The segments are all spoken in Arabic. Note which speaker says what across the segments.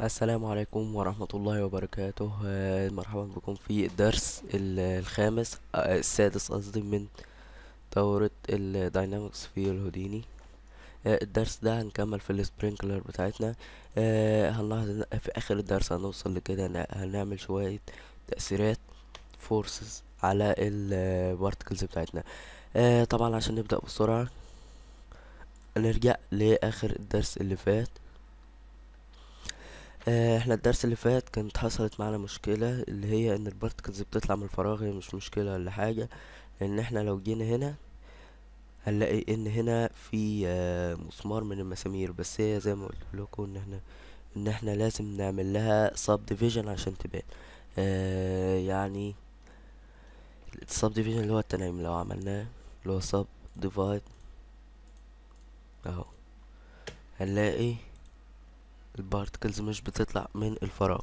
Speaker 1: السلام عليكم ورحمة الله وبركاته آه، مرحبا بكم في الدرس الخامس آه، السادس قصدي من دورة الداينامكس في الهوديني آه، الدرس ده هنكمل في السبرينكلر بتاعتنا هنلاحظ في اخر الدرس هنوصل لكده هنعمل شوية تأثيرات فورسز على البارتكلز بتاعتنا طبعا عشان نبدأ بسرعة نرجع لآخر الدرس اللي فات آه، احنا الدرس اللي فات كانت حصلت معانا مشكلة اللي هي ان البارتكلز بتطلع من الفراغ هي مش مشكلة ولا حاجة لان احنا لو جينا هنا هنلاقي ان هنا في آه، مسمار من المسامير بس هي زي ما قلت لكم ان احنا ان احنا لازم نعمل لها سب ديفيجن عشان تبان آه، يعني السب ديفيجن اللي هو التنعيم لو عملناه اللي هو سب ديفايد اهو هنلاقي البارتكلز مش بتطلع من الفراغ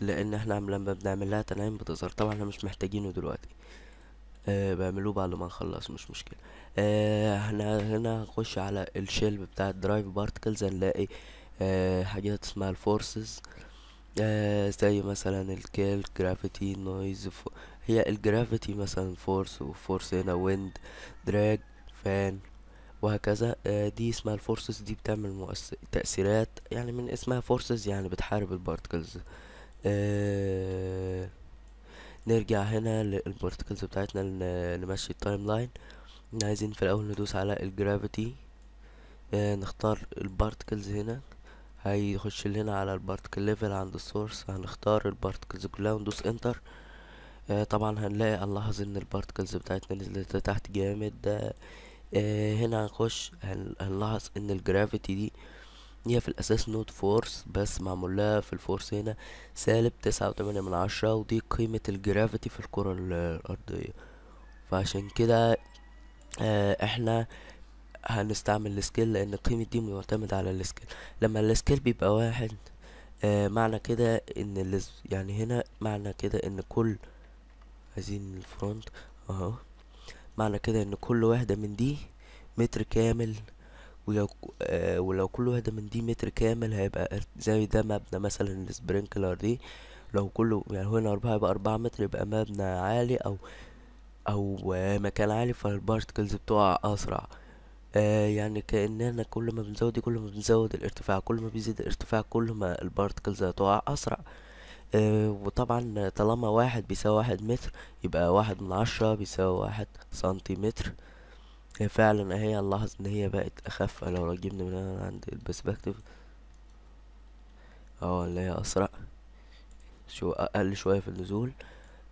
Speaker 1: لان احنا لما بنعملها تنعيم بتظهر طبعا احنا مش محتاجينه دلوقتي أه بعملوه بعد ما نخلص مش مشكلة أه احنا هنا هنخش على الشيل بتاع الدرايف بارتكلز هنلاقي أه حاجات اسمها الفورسز آه زي مثلا الكيل جرافيتي نويز هي الجرافيتي مثلا فورس وفورس هنا ويند دراج فان وهكذا آه، دي اسمها الفورسز دي بتعمل مؤس... تأثيرات يعني من اسمها فورسز يعني بتحارب البارتكلز آه، نرجع هنا للبارتكلز بتاعتنا نمشي التايم لاين عايزين في الاول ندوس على الجرافيتي آه، نختار البارتكلز هنا هيخش لنا على البارتكل ليفل عند السورس هنختار البارتكلز كلها وندوس انتر طبعا هنلاقي هنلاحظ ان البارتكلز بتاعتنا نزلت لتحت جامد ده آه، هنا هنخش هنلاحظ ان الجرافيتي دي هي في الاساس نوت فورس بس معمول لها في الفورس هنا سالب تسعة وتمانية من عشرة ودي قيمة الجرافيتي في الكرة الارضية فعشان كده آه، احنا هنستعمل السكيل لان قيمة دي معتمدة على السكيل لما السكيل بيبقى واحد آه معنى كده ان يعني هنا معنى كده ان كل عايزين الفرونت اهو معنى كده ان كل واحدة من دي متر كامل ولو, آه ولو كل واحدة من دي متر كامل هيبقى زي ده مبنى مثلا السبرينكلر دي لو كله يعني هنا أربعة يبقى أربعة متر يبقى مبنى عالي أو أو آه مكان عالي فالبارتكلز بتقع أسرع آه يعني كأننا كل ما بنزود دي كل ما بنزود الارتفاع كل ما بيزيد الارتفاع كل ما البارتكلز هتقع أسرع آه، وطبعا طالما واحد بيساوي واحد متر يبقى واحد من عشرة بيساوي واحد سنتيمتر فعلا اهي هنلاحظ ان هي بقت اخف لو جبنا من هنا عند البرسبكتيف اه اللي هي اسرع شو اقل شوية في النزول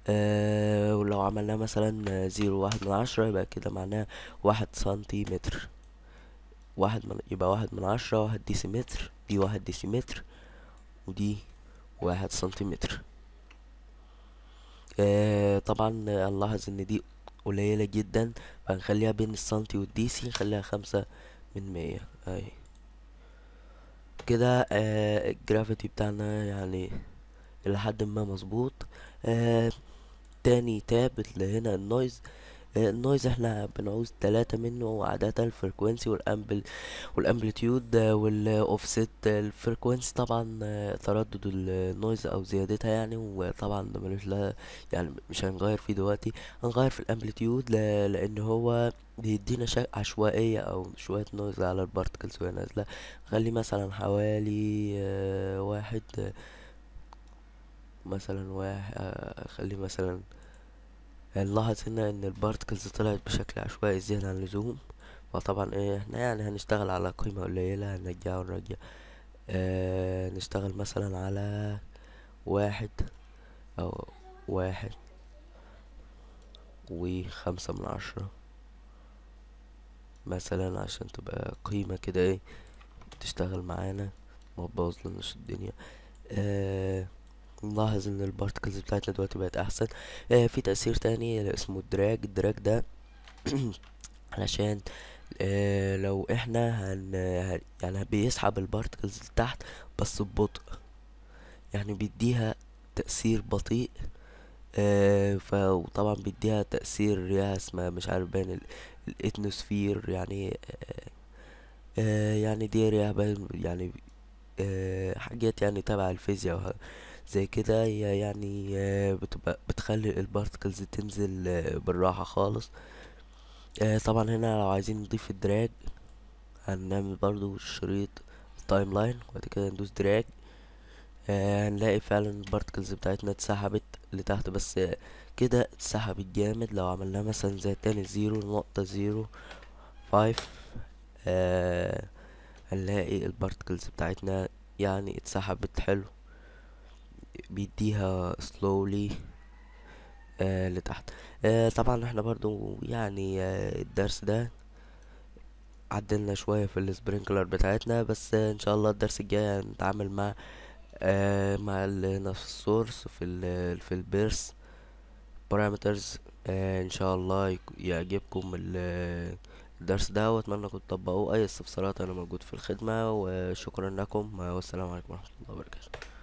Speaker 1: أه ولو عملناه مثلا زيرو واحد من عشرة يبقى كده معناه واحد سنتيمتر واحد من يبقى واحد من عشرة واحد ديسيمتر دي واحد ديسيمتر ودي واحد سنتيمتر آه طبعا هنلاحظ ان دي قليلة جدا فنخليها بين السنتي سي نخليها خمسة من مية اهي كده آه الجرافيتي بتاعنا يعني الى حد ما مظبوط آه تاني تاب اللي هنا النويز النويز آه، احنا بنعوز تلاتة منه عادة الفريكوينسي والامبل والامبلتيود والاوفست الفريكوينسي طبعا آه، تردد النويز او زيادتها يعني وطبعا ملوش لا يعني مش هنغير فيه دلوقتي هنغير في الامبلتيود لان هو بيدينا عشوائية او شوية نويز على البارتكلز وهي نازلة خلي مثلا حوالي آه، واحد مثلا واحد خلي مثلا لاحظ هنا ان البارتكلز طلعت بشكل عشوائي زيادة عن اللزوم فطبعا ايه احنا يعني هنشتغل على قيمة قليلة هنرجعها ونرجع اه نشتغل مثلا على واحد او واحد وخمسة من عشرة مثلا عشان تبقى قيمة كده ايه تشتغل معانا ما تبوظلناش الدنيا آه نلاحظ ان البارتكلز بتاعتنا دلوقتي بقت احسن آه في تأثير تاني اسمه الدراج الدراج ده علشان آه لو احنا هن يعني بيسحب البارتكلز لتحت بس ببطء يعني بيديها تأثير بطيء آه وطبعا بيديها تأثير يا اسمها مش عارف بين الاتنوسفير يعني آه آه يعني دي رياح يعني آه حاجات يعني تبع الفيزياء زي كده هي يعني آه، بتبقى بتخلي البارتكلز تنزل آه، بالراحة خالص آه، طبعا هنا لو عايزين نضيف الدراج هنعمل برضو شريط تايم لاين وبعد كده ندوس دراج هنلاقي فعلا البارتكلز بتاعتنا اتسحبت لتحت بس كده اتسحبت جامد لو عملناها مثلا زي تاني زيرو نقطة زيرو فايف هنلاقي البارتكلز بتاعتنا يعني اتسحبت حلو بيديها slowly آه لتحت آه طبعا احنا برضو يعني آه الدرس ده عدلنا شوية في السبرينكلر بتاعتنا بس آه ان شاء الله الدرس الجاي هنتعامل مع آه مع نفس السورس في الـ في البيرس بارامترز آه ان شاء الله يعجبكم آه، الدرس ده واتمنى انكم تطبقوه اي استفسارات انا موجود في الخدمة وشكرا لكم آه، والسلام عليكم ورحمة الله وبركاته